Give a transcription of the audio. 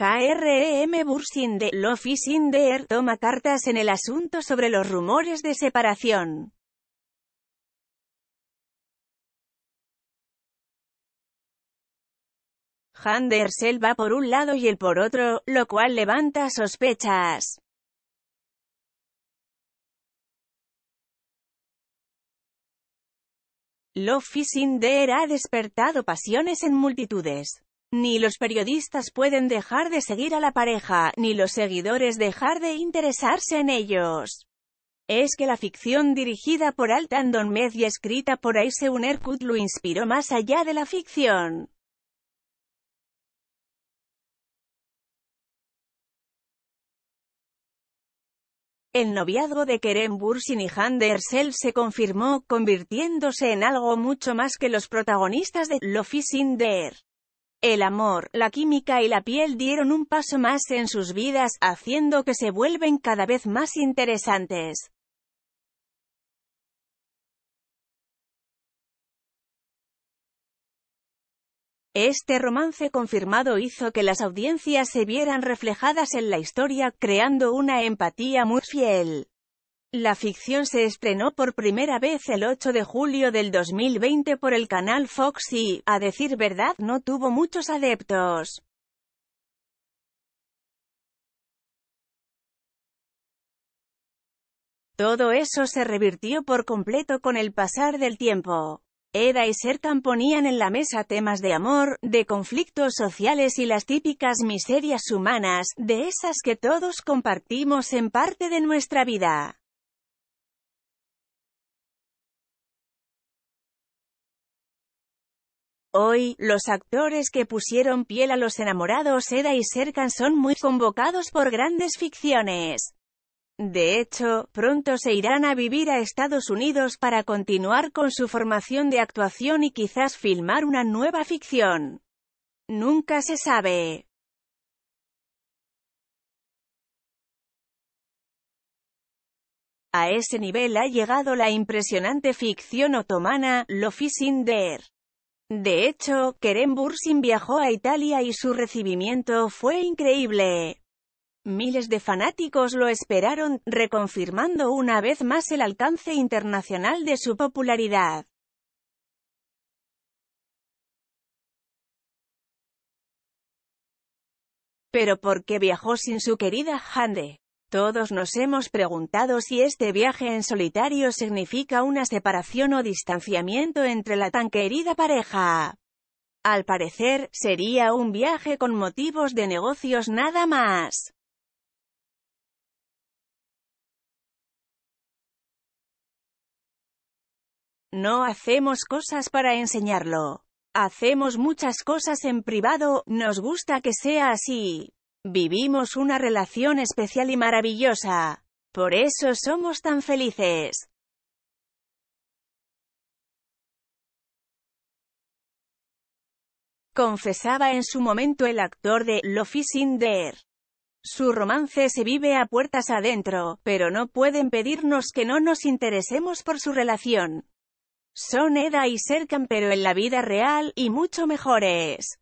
KRM e Bursin de Lofi Sinder toma cartas en el asunto sobre los rumores de separación. Handersel va por un lado y él por otro, lo cual levanta sospechas. Lofi Sinder ha despertado pasiones en multitudes. Ni los periodistas pueden dejar de seguir a la pareja, ni los seguidores dejar de interesarse en ellos. Es que la ficción dirigida por Altan Donmez y escrita por Aiseun Erkut lo inspiró más allá de la ficción. El noviazgo de Kerem Bursin y Ersel se confirmó, convirtiéndose en algo mucho más que los protagonistas de Sinder. El amor, la química y la piel dieron un paso más en sus vidas, haciendo que se vuelven cada vez más interesantes. Este romance confirmado hizo que las audiencias se vieran reflejadas en la historia, creando una empatía muy fiel. La ficción se estrenó por primera vez el 8 de julio del 2020 por el canal Fox y, a decir verdad, no tuvo muchos adeptos. Todo eso se revirtió por completo con el pasar del tiempo. Eda y Serkan ponían en la mesa temas de amor, de conflictos sociales y las típicas miserias humanas, de esas que todos compartimos en parte de nuestra vida. Hoy, los actores que pusieron piel a los enamorados Eda y Serkan son muy convocados por grandes ficciones. De hecho, pronto se irán a vivir a Estados Unidos para continuar con su formación de actuación y quizás filmar una nueva ficción. Nunca se sabe. A ese nivel ha llegado la impresionante ficción otomana, Lofi Der. De hecho, Kerem Bursin viajó a Italia y su recibimiento fue increíble. Miles de fanáticos lo esperaron, reconfirmando una vez más el alcance internacional de su popularidad. Pero ¿por qué viajó sin su querida Hande? Todos nos hemos preguntado si este viaje en solitario significa una separación o distanciamiento entre la tan querida pareja. Al parecer, sería un viaje con motivos de negocios nada más. No hacemos cosas para enseñarlo. Hacemos muchas cosas en privado, nos gusta que sea así. Vivimos una relación especial y maravillosa. Por eso somos tan felices. Confesaba en su momento el actor de Lofi is Su romance se vive a puertas adentro, pero no pueden pedirnos que no nos interesemos por su relación. Son Eda y Serkan pero en la vida real, y mucho mejores.